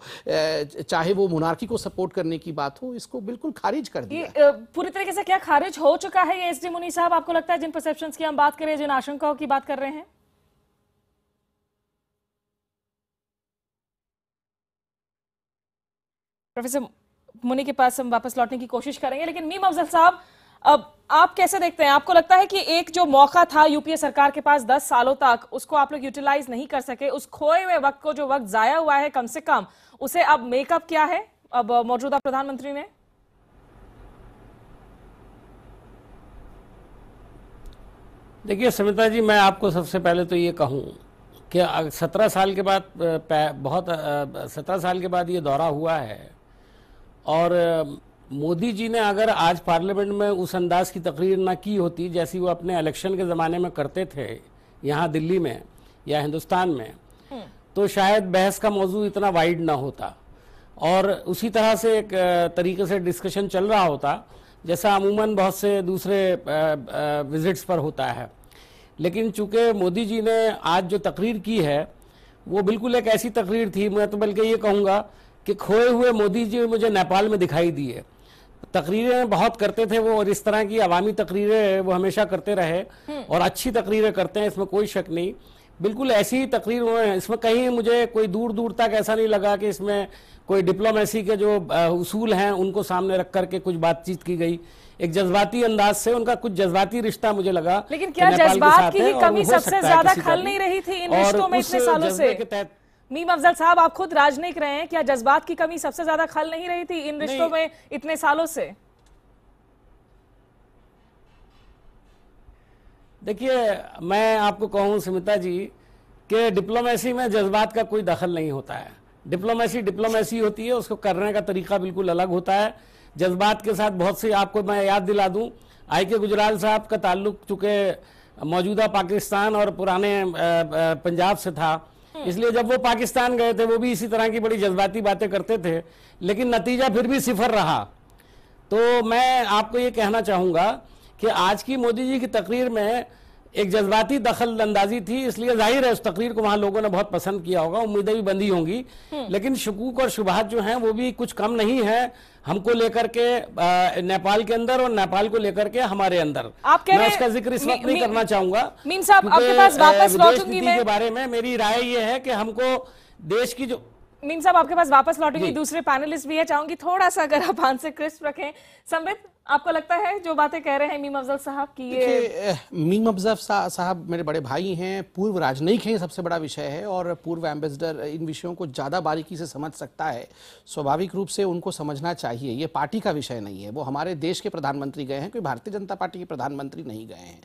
चाहे वो मोनार्की को सपोर्ट करने की बात हो इसको बिल्कुल खारिज कर दिया पूरी तरीके से क्या खारिज हो चुका है ये एस डी मुनी साहब आपको लगता है जिन परसेप्शन की हम बात कर रहे हैं जिन आशंकाओं की बात कर रहे हैं प्रोफेसर मुनि के पास हम वापस लौटने की कोशिश करेंगे लेकिन मीम अफजल साहब अब आप कैसे देखते हैं आपको लगता है कि एक जो मौका था यूपीए सरकार के पास 10 सालों तक उसको आप लोग यूटिलाइज नहीं कर सके उस खोए हुए वक्त को जो वक्त जाया हुआ है कम से कम उसे अब मेकअप क्या है अब मौजूदा प्रधानमंत्री ने देखिए समिता जी मैं आपको सबसे पहले तो ये कहूँ कि सत्रह साल के बाद बहुत सत्रह साल के बाद ये दौरा हुआ है और मोदी जी ने अगर आज पार्लियामेंट में उस अंदाज की तकरीर ना की होती जैसी वो अपने इलेक्शन के ज़माने में करते थे यहाँ दिल्ली में या हिंदुस्तान में हम्म। तो शायद बहस का मौजू इतना वाइड ना होता और उसी तरह से एक तरीके से डिस्कशन चल रहा होता जैसा अमूमन बहुत से दूसरे विजिट्स पर होता है लेकिन चूंकि मोदी जी ने आज जो तकरीर की है वो बिल्कुल एक ऐसी तकरीर थी मैं तो बल्कि ये कहूँगा कि खोए हुए मोदी जी मुझे नेपाल में दिखाई दिए तकरीरें बहुत करते थे वो और इस तरह की अवामी तकरीरें वो हमेशा करते रहे हम्म। और अच्छी तकरीरें करते हैं इसमें कोई शक नहीं बिल्कुल ऐसी ही तकरीर हैं इसमें कहीं मुझे कोई दूर दूर तक ऐसा नहीं लगा कि इसमें कोई डिप्लोमेसी के जो उसूल हैं उनको सामने रख करके कुछ बातचीत की गई एक जज्बाती अंदाज से उनका कुछ जज्बाती रिश्ता मुझे लगा लेकिन क्या जज्बात की ही कमी सबसे ज्यादा खल नहीं रही थी इन रिश्तों में इतने सालों से के तहत मीम अफजल साहब आप खुद राजनयिक रहे हैं क्या जज्बात की कमी सबसे ज्यादा खल नहीं रही थी इन रिश्तों में इतने सालों से देखिए मैं आपको कहूँ सुमिता जी कि डिप्लोमेसी में जज्बात का कोई दखल नहीं होता है डिप्लोमेसी डिप्लोमेसी होती है उसको करने का तरीका बिल्कुल अलग होता है जज्बात के साथ बहुत सी आपको मैं याद दिला दूं आई के गुजराल साहब का ताल्लुक चूँकि मौजूदा पाकिस्तान और पुराने पंजाब से था हम्म। इसलिए जब वो पाकिस्तान गए थे वो भी इसी तरह की बड़ी जज्बाती बातें करते थे लेकिन नतीजा फिर भी सिफर रहा तो मैं आपको ये कहना चाहूँगा कि आज की मोदी जी की तकरीर में एक जज्बाती दखल अंदाजी थी इसलिए जाहिर है उस तकरीर को वहाँ लोगों ने बहुत पसंद किया होगा उम्मीदें भी बंदी होंगी हम्म। लेकिन शकूक और शुभात जो हैं वो भी कुछ कम नहीं है हमको लेकर के नेपाल के अंदर और नेपाल को लेकर के हमारे अंदर आप मैं उसका जिक्र इस वक्त नहीं करना चाहूंगा साहब के बारे में मेरी राय ये है कि हमको देश की जो मीन साहब आपके पास वापस लौटूंगी दूसरे पैनलिस्ट भी है चाहूंगी थोड़ा सा अगर आप आंसर क्रिस्प रखें संबित आपको लगता है जो बातें कह रहे हैं मीम अफजल साहब की ये मीम अफजल साहब मेरे बड़े भाई हैं पूर्व राजनयिक हैं सबसे बड़ा विषय है और पूर्व एम्बेसडर इन विषयों को ज़्यादा बारीकी से समझ सकता है स्वाभाविक रूप से उनको समझना चाहिए ये पार्टी का विषय नहीं है वो हमारे देश के प्रधानमंत्री गए हैं कोई भारतीय जनता पार्टी के प्रधानमंत्री नहीं गए हैं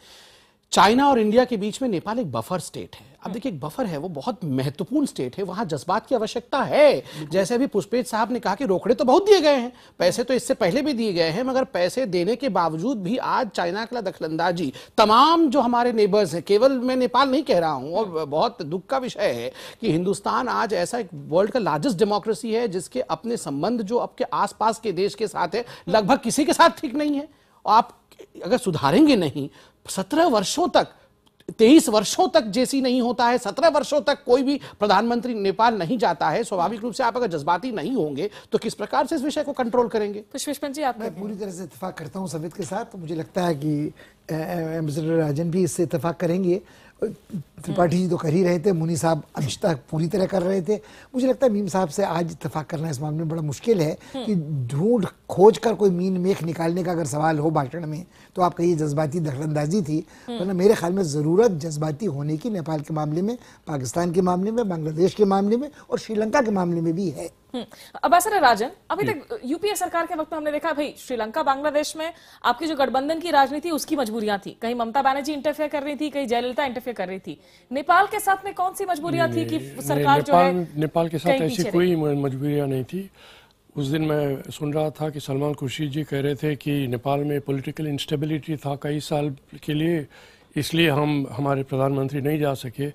चाइना और इंडिया के बीच में नेपाल एक बफर स्टेट है अब देखिए एक बफर है वो बहुत महत्वपूर्ण स्टेट है वहां जज्बात की आवश्यकता है जैसे अभी पुष्पेश साहब ने कहा कि रोकड़े तो बहुत दिए गए हैं पैसे तो इससे पहले भी दिए गए हैं मगर पैसे देने के बावजूद भी आज चाइना का दखलंदाजी तमाम जो हमारे नेबर्स हैं केवल मैं नेपाल नहीं कह रहा हूं और बहुत दुख का विषय है कि हिंदुस्तान आज ऐसा एक वर्ल्ड का लार्जेस्ट डेमोक्रेसी है जिसके अपने संबंध जो आपके आसपास के देश के साथ है लगभग किसी के साथ ठीक नहीं है आप अगर सुधारेंगे नहीं सत्रह वर्षों तक तेईस वर्षों तक जेसी नहीं होता है सत्रह वर्षों तक कोई भी प्रधानमंत्री नेपाल नहीं जाता है स्वाभाविक रूप से आप अगर जज्बाती नहीं होंगे तो किस प्रकार से इस विषय को कंट्रोल करेंगे जी आप मैं पूरी तरह से इतफाक करता हूँ सवित के साथ तो मुझे लगता है कि एम्बेसडर राजन भी इससे इतफाक करेंगे त्रिपाठी जी तो कर ही रहे थे मुनी साहब तक पूरी तरह कर रहे थे मुझे लगता है मीम साहब से आज इतफाक करना इस मामले में बड़ा मुश्किल है हम्म। कि ढूंढ खोज कर कोई मीन मेख निकालने का अगर सवाल हो भाषण में तो आपका ये जज्बाती दखलंदाजी थी हम्म। वरना मेरे ख्याल में ज़रूरत जज्बाती होने की नेपाल के मामले में पाकिस्तान के मामले में बांग्लादेश के मामले में और श्रीलंका के मामले में भी है हम्म। अब ऐसा राजन अभी तक यूपीए सरकार के वक्त में हमने देखा भाई श्रीलंका बांग्लादेश में आपकी जो गठबंधन की राजनीति उसकी मजबूरियां थी कहीं ममता बनर्जी इंटरफेयर कर रही थी कहीं जयललिता इंटरफेयर कर रही थी नेपाल के साथ में कौन सी मजबूरियां थी कि सरकार ने, जो है नेपाल के साथ ऐसी कोई मजबूरियां नहीं थी उस दिन मैं सुन रहा था कि सलमान खुर्शीद जी कह रहे थे कि नेपाल में पॉलिटिकल इंस्टेबिलिटी था कई साल के लिए इसलिए हम हमारे प्रधानमंत्री नहीं जा सके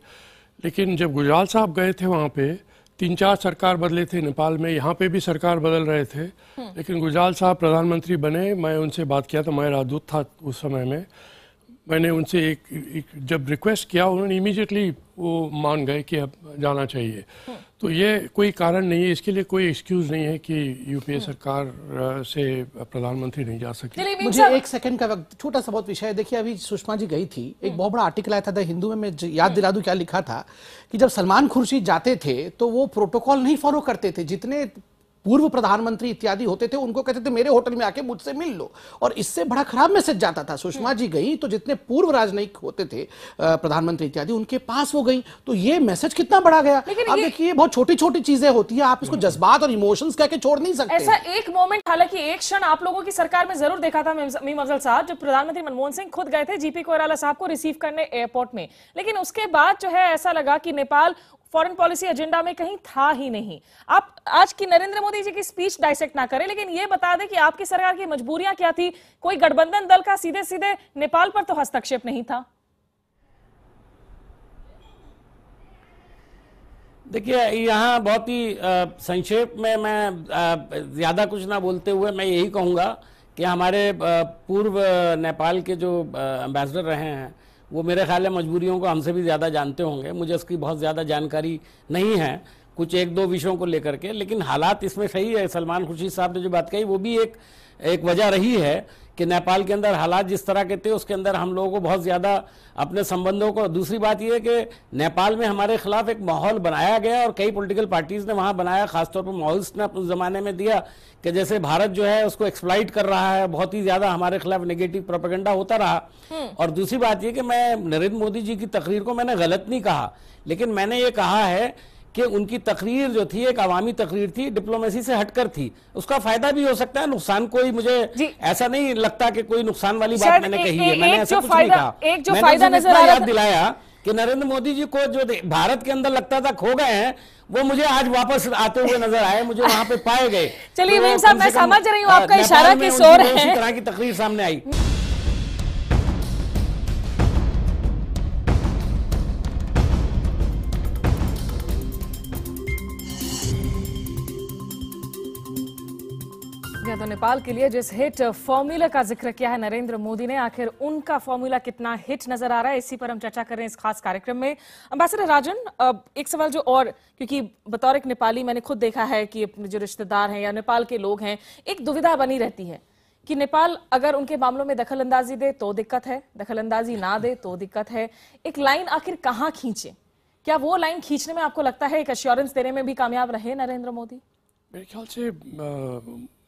लेकिन जब गुजराल साहब गए थे वहाँ पे तीन चार सरकार बदले थे नेपाल में यहाँ पे भी सरकार बदल रहे थे हम्म। लेकिन गुजराल साहब प्रधानमंत्री बने मैं उनसे बात किया तो मैं राजदूत था उस समय में मैंने उनसे एक, एक जब रिक्वेस्ट किया उन्होंने इमीजिएटली वो मान गए कि अब जाना चाहिए तो ये कोई कारण नहीं है इसके लिए कोई एक्सक्यूज नहीं है कि यूपीए हम्म। सरकार से प्रधानमंत्री नहीं जा सके मुझे एक सेकंड का वक्त छोटा सा बहुत विषय देखिए अभी सुषमा जी गई थी एक हम्म। बहुत बड़ा आर्टिकल आया था द हिंदू में मैं याद हम्म। दिला दू क्या लिखा था कि जब सलमान खुर्शीद जाते थे तो वो प्रोटोकॉल नहीं फॉलो करते थे जितने पूर्व प्रधानमंत्री इत्यादि होते थे उनको कहते थे मेरे होटल में आके मुझसे मिल लो और इससे बड़ा खराब मैसेज जाता था सुषमा जी गई तो जितने पूर्व राजनयिक होते थे प्रधानमंत्री इत्यादि उनके पास वो गई तो ये मैसेज कितना बड़ा गया अब देखिए ये बहुत छोटी छोटी चीजें होती है आप इसको हम्म। जज्बात और इमोशंस कह के छोड़ नहीं सकते ऐसा एक मोमेंट हालांकि एक क्षण आप लोगों की सरकार में जरूर देखा था मीम अफजल साहब जब प्रधानमंत्री मनमोहन सिंह खुद गए थे जीपी कोयराला साहब को रिसीव करने एयरपोर्ट में लेकिन उसके बाद जो है ऐसा लगा कि नेपाल फॉरेन पॉलिसी एजेंडा में कहीं था ही नहीं आप आज की नरेंद्र मोदी जी की स्पीच डाइसेक्ट ना करें लेकिन ये बता दें कि आपकी सरकार की मजबूरियां क्या थी कोई गठबंधन दल का सीधे सीधे नेपाल पर तो हस्तक्षेप नहीं था देखिए यहाँ बहुत ही संक्षेप में मैं ज़्यादा कुछ ना बोलते हुए मैं यही कहूंगा कि हमारे पूर्व नेपाल के जो एम्बेसडर रहे हैं वो मेरे ख्याल है मजबूरियों को हमसे भी ज़्यादा जानते होंगे मुझे उसकी बहुत ज़्यादा जानकारी नहीं है कुछ एक दो विषयों को लेकर के लेकिन हालात इसमें सही है सलमान खुर्शीद साहब ने जो बात कही वो भी एक एक वजह रही है कि नेपाल के अंदर हालात जिस तरह के थे उसके अंदर हम लोगों को बहुत ज़्यादा अपने संबंधों को दूसरी बात यह है कि नेपाल में हमारे खिलाफ एक माहौल बनाया गया और कई पॉलिटिकल पार्टीज़ ने वहाँ बनाया खासतौर पर माओइस्ट ने उस ज़माने में दिया कि जैसे भारत जो है उसको एक्सप्लाइट कर रहा है बहुत ही ज़्यादा हमारे खिलाफ नेगेटिव प्रोपेगेंडा होता रहा हम्म। और दूसरी बात यह कि मैं नरेंद्र मोदी जी की तकरीर को मैंने गलत नहीं कहा लेकिन मैंने ये कहा है कि उनकी तकरीर जो थी एक अवामी तकरीर थी डिप्लोमेसी से हटकर थी उसका फायदा भी हो सकता है नुकसान कोई मुझे ऐसा नहीं लगता कि कोई नुकसान वाली बात मैंने कही है मैंने ऐसा कुछ नहीं कहा मैंने याद दिलाया कि नरेंद्र मोदी जी को जो भारत के अंदर लगता था खो गए हैं वो मुझे आज वापस आते हुए नजर आए मुझे वहां पे पाए गए चलिए तो मैं समझ रही हूँ आपका इशारा किस और है तरह की तकरीर सामने आई तो नेपाल के लिए जिस हिट फॉर्मूला का जिक्र किया है नरेंद्र मोदी ने आखिर उनका फॉर्मूला कितना हिट नजर आ रहा है इसी पर हम चर्चा कर रहे हैं इस खास कार्यक्रम में अम्बेसडर राजन एक सवाल जो और क्योंकि बतौर एक नेपाली मैंने खुद देखा है कि जो रिश्तेदार हैं या नेपाल के लोग हैं एक दुविधा बनी रहती है कि नेपाल अगर उनके मामलों में दखल अंदाजी दे तो दिक्कत है दखल अंदाजी ना दे तो दिक्कत है एक लाइन आखिर कहाँ खींचे क्या वो लाइन खींचने में आपको लगता है एक अश्योरेंस देने में भी कामयाब रहे नरेंद्र मोदी मेरे ख्याल से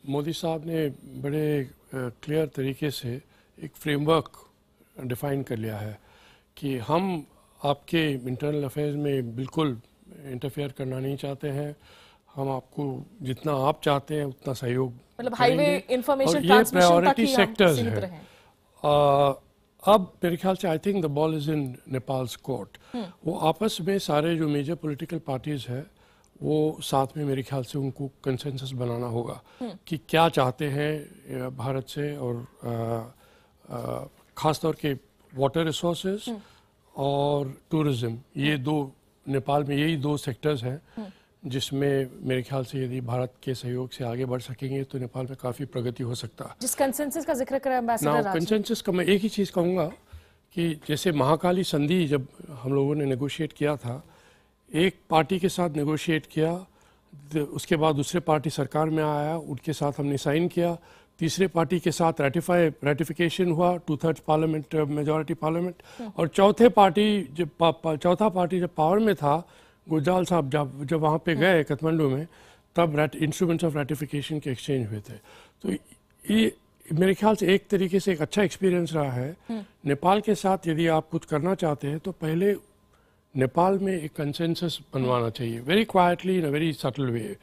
मोदी साहब ने बड़े क्लियर तरीके से एक फ्रेमवर्क डिफाइन कर लिया है कि हम आपके इंटरनल अफेयर्स में बिल्कुल इंटरफेयर करना नहीं चाहते हैं हम आपको जितना आप चाहते हैं उतना सहयोग मतलब हाईवे इंफॉर्मेशन ये प्रायोरिटी सेक्टर्स है आ, अब मेरे ख्याल से I think the ball is in Nepal's court वो आपस में सारे जो मेजर पॉलिटिकल पार्टीज हैं वो साथ में मेरे ख्याल से उनको कंसेंसस बनाना होगा हम्म। कि क्या चाहते हैं भारत से और ख़ास तौर के वाटर रिसोर्स हम्म। और टूरिज़्म ये दो नेपाल में यही दो सेक्टर्स हैं हम्म। जिसमें मेरे ख्याल से यदि भारत के सहयोग से आगे बढ़ सकेंगे तो नेपाल में काफ़ी प्रगति हो सकता है जिस कंसेंसस का जिक्र करें कंसेंसस का मैं एक ही चीज़ कहूंगा कि जैसे महाकाली संधि जब हम लोगों ने नेगोशिएट किया था एक पार्टी के साथ नेगोशिएट किया उसके बाद दूसरे पार्टी सरकार में आया उनके साथ हमने साइन किया तीसरे पार्टी के साथ रेटिफाई रेटिफिकेशन हुआ two third parliament majority parliament और चौथे पार्टी जब पा, पा, चौथा पार्टी जब पावर में था गुजराल साहब जब जब वहाँ पे गए काठमांडू में तब इंस्ट्रूमेंट्स ऑफ रेटिफिकेशन के एक्सचेंज हुए थे तो ये मेरे ख्याल से एक तरीके से एक अच्छा एक्सपीरियंस रहा है हम्म। नेपाल के साथ यदि आप कुछ करना चाहते हैं तो पहले नेपाल में एक कंसेंसस बनवाना चाहिए very quietly in a very subtle way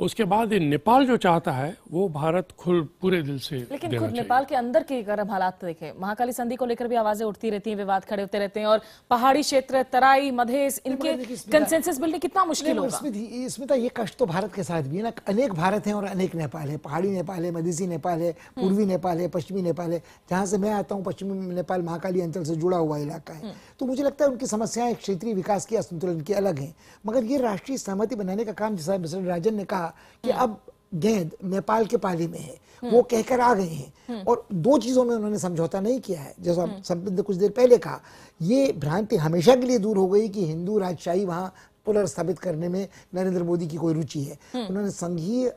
उसके बाद नेपाल जो चाहता है वो भारत खुल पूरे दिल से लेकिन खुद नेपाल के अंदर के अगर हालात तो देखे महाकाली संधि को लेकर भी आवाजें उठती रहती हैं विवाद खड़े होते रहते हैं और पहाड़ी क्षेत्र तराई मधेस इनके कंसेंसस बिल्डिंग कितना मुश्किल होगा इसमें तो ये कष्ट तो भारत के साथ भी है ना अनेक भारत है और अनेक नेपाल है पहाड़ी नेपाल है मधेसी नेपाल है हम्म। पूर्वी नेपाल है पश्चिमी नेपाल है जहाँ से मैं आता हूँ पश्चिमी नेपाल महाकाली अंचल से जुड़ा हुआ इलाका है हम्म। तो मुझे लगता है उनकी समस्याएं क्षेत्रीय विकास की असंतुलन की अलग है मगर ये राष्ट्रीय सहमति बनाने का काम जैसा राजन ने कहा कहा कि हम्म। अब गेंद नेपाल के पाली में है हम्म। वो कहकर आ गए हैं हम्म। और दो चीजों में उन्होंने समझौता नहीं किया है जैसा संबित ने कुछ देर पहले कहा ये भ्रांति हमेशा के लिए दूर हो गई कि हिंदू राजशाही वहां पुनर्स्थापित करने में नरेंद्र मोदी की कोई रुचि है उन्होंने संघीय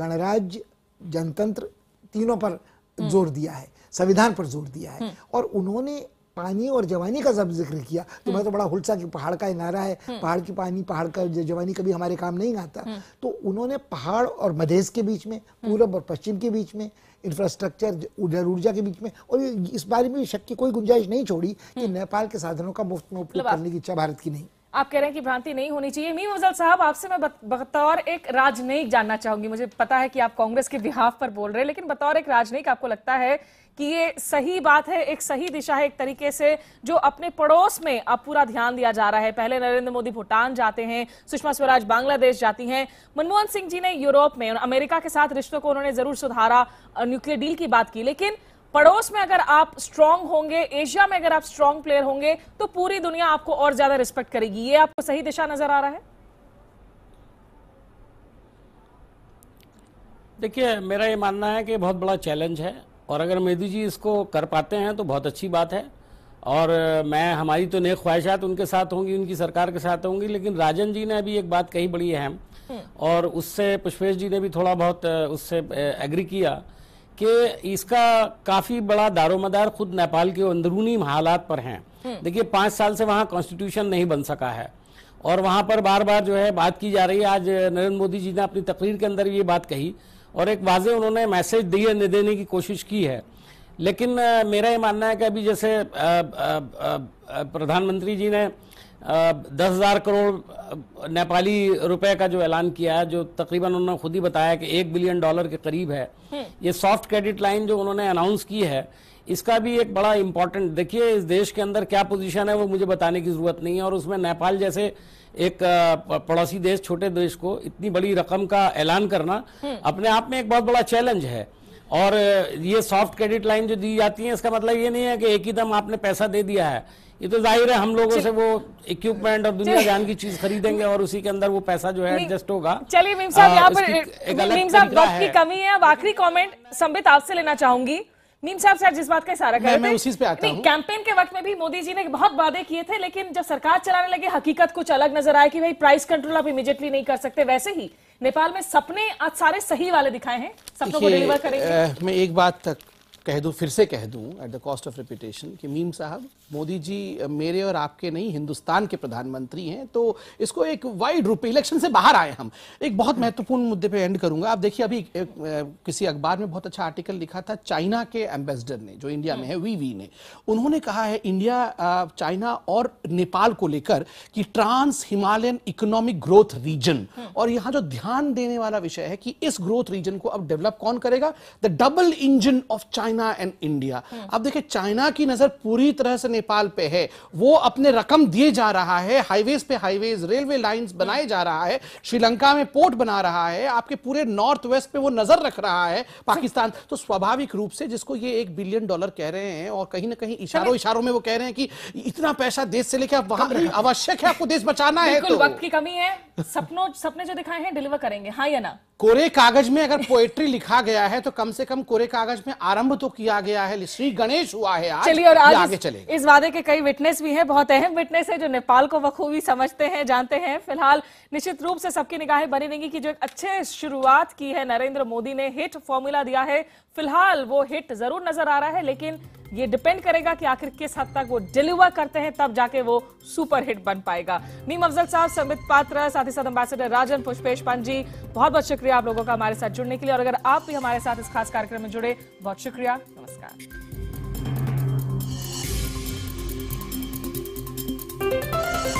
गणराज्य जनतंत्र तीनों पर जोर दिया है संविधान पर जोर दिया है और उन्होंने पानी और जवानी का जब जिक्र किया तो मैं तो बड़ा हुलसा कि पहाड़ का इनारा है हम्म। पहाड़ की पानी पहाड़ का जवानी कभी हमारे काम नहीं आता हम्म। तो उन्होंने पहाड़ और मधेश के बीच में हम्म। पूरब और पश्चिम के बीच में इंफ्रास्ट्रक्चर उधर ऊर्जा के बीच में और इस बारे में शक की कोई गुंजाइश नहीं छोड़ी कि नेपाल के साधनों का मुफ्त में उपयोग मतलब करने की इच्छा भारत की नहीं आप कह रहे हैं कि भ्रांति नहीं होनी चाहिए मी मजल साहब आपसे मैं बतौर एक राजनयिक जानना चाहूंगी मुझे पता है कि आप कांग्रेस के बिहाफ पर बोल रहे हैं लेकिन बतौर एक राजनयिक आपको लगता है कि ये सही बात है एक सही दिशा है एक तरीके से जो अपने पड़ोस में अब पूरा ध्यान दिया जा रहा है पहले नरेंद्र मोदी भूटान जाते हैं सुषमा स्वराज बांग्लादेश जाती हैं मनमोहन सिंह जी ने यूरोप में अमेरिका के साथ रिश्तों को उन्होंने जरूर सुधारा न्यूक्लियर डील की बात की लेकिन पड़ोस में अगर आप स्ट्रांग होंगे एशिया में अगर आप स्ट्रांग प्लेयर होंगे तो पूरी दुनिया आपको और ज्यादा रिस्पेक्ट करेगी ये आपको सही दिशा नजर आ रहा है देखिए मेरा ये मानना है कि बहुत बड़ा चैलेंज है और अगर मेदी जी इसको कर पाते हैं तो बहुत अच्छी बात है और मैं हमारी तो नेक ख्वाहिशात उनके साथ होंगी उनकी सरकार के साथ होंगी लेकिन राजन जी ने अभी एक बात कही बड़ी अहम हम्म। और उससे पुष्पेश जी ने भी थोड़ा बहुत उससे एग्री किया कि इसका काफ़ी बड़ा दारोमदार खुद नेपाल के अंदरूनी हालात पर हैं हम्म। देखिए पाँच साल से वहाँ कॉन्स्टिट्यूशन नहीं बन सका है और वहाँ पर बार बार जो है बात की जा रही है आज नरेंद्र मोदी जी ने अपनी तकरीर के अंदर ये बात कही और एक वाजे उन्होंने मैसेज दिए देने की कोशिश की है लेकिन मेरा ये मानना है कि अभी जैसे प्रधानमंत्री जी ने दस हज़ार करोड़ नेपाली रुपए का जो ऐलान किया है जो तकरीबन उन्होंने खुद ही बताया कि एक बिलियन डॉलर के करीब है हम्म। ये सॉफ्ट क्रेडिट लाइन जो उन्होंने अनाउंस की है इसका भी एक बड़ा इंपॉर्टेंट देखिए इस देश के अंदर क्या पोजीशन है वो मुझे बताने की ज़रूरत नहीं है और उसमें नेपाल जैसे एक पड़ोसी देश छोटे देश को इतनी बड़ी रकम का ऐलान करना हम्म। अपने आप में एक बहुत बड़ा चैलेंज है और ये सॉफ्ट क्रेडिट लाइन जो दी जाती है इसका मतलब ये नहीं है कि एक ही दम आपने पैसा दे दिया है ये तो जाहिर है हम लोगों से वो इक्विपमेंट और दुनिया जान की चीज खरीदेंगे और उसी के अंदर वो पैसा जो है एडजस्ट होगा चलिए साहब पर वक्त की कमी है अब आखिरी कमेंट संबित आपसे लेना चाहूंगी नीम साहब सर जिस बात का इशारा कर मैं उसी पे आता कैंपेन के वक्त में भी मोदी जी ने बहुत वादे किए थे लेकिन जब सरकार चलाने लगे हकीकत कुछ अलग नजर आया कि भाई प्राइस कंट्रोल आप इमीडिएटली नहीं कर सकते वैसे ही नेपाल में सपने आज सारे सही वाले दिखाए हैं सपनों को डिलीवर करेंगे मैं एक बात तक कह दूं फिर से कह दूं at the cost of repetition कि मीम साहब मोदी जी मेरे और आपके नहीं हिंदुस्तान के प्रधानमंत्री हैं तो इसको एक वाइड रूप इलेक्शन से बाहर आए हम एक बहुत महत्वपूर्ण मुद्दे पे एंड करूंगा आप देखिए अभी एक, एक, किसी अखबार में बहुत अच्छा आर्टिकल लिखा था चाइना के एम्बेसडर ने जो इंडिया में है वी वी ने उन्होंने कहा है इंडिया चाइना और नेपाल को लेकर कि trans Himalayan economic growth region और यहाँ जो ध्यान देने वाला विषय है कि इस ग्रोथ रीजन को अब डेवलप कौन करेगा the double engine of China China and India अब देखिए चाइना की नजर पूरी तरह से नेपाल पे है वो अपने रकम दिए जा रहा है हाईवेज पे हाईवेज रेलवे लाइंस बनाए जा रहा है श्रीलंका में पोर्ट बना रहा है आपके पूरे नॉर्थ वेस्ट पे वो नजर रख रहा है पाकिस्तान तो स्वाभाविक रूप से जिसको ये एक बिलियन डॉलर कह रहे हैं और कहीं ना कहीं इशारों इशारों में वो कह रहे हैं कि इतना पैसा देश से लेके आप वहां आवश्यक है आपको देश बचाना है तो वक्त की कमी है सपनों सपने जो दिखाए हैं डिलीवर करेंगे हाँ या ना कोरे कागज में अगर पोएट्री लिखा गया है तो कम से कम कोरे कागज में आरंभ तो किया गया है श्री गणेश हुआ है आज चलिए और आज आगे चले इस वादे के कई विटनेस भी हैं बहुत अहम विटनेस है जो नेपाल को बखूबी समझते हैं जानते हैं फिलहाल निश्चित रूप से सबकी निगाहें बनी रहेंगी कि जो एक अच्छे शुरुआत की है नरेंद्र मोदी ने हिट फॉर्मूला दिया है फिलहाल वो हिट जरूर नजर आ रहा है लेकिन ये डिपेंड करेगा कि आखिर किस हद तक वो डिलीवर करते हैं तब जाके वो सुपर हिट बन पाएगा नीम अफजल साहब समित पात्र साथ ही साथ एम्बेसडर राजन पुष्पेश पंत जी बहुत बहुत शुक्रिया आप लोगों का हमारे साथ जुड़ने के लिए और अगर आप भी हमारे साथ इस खास कार्यक्रम में जुड़े बहुत शुक्रिया नमस्कार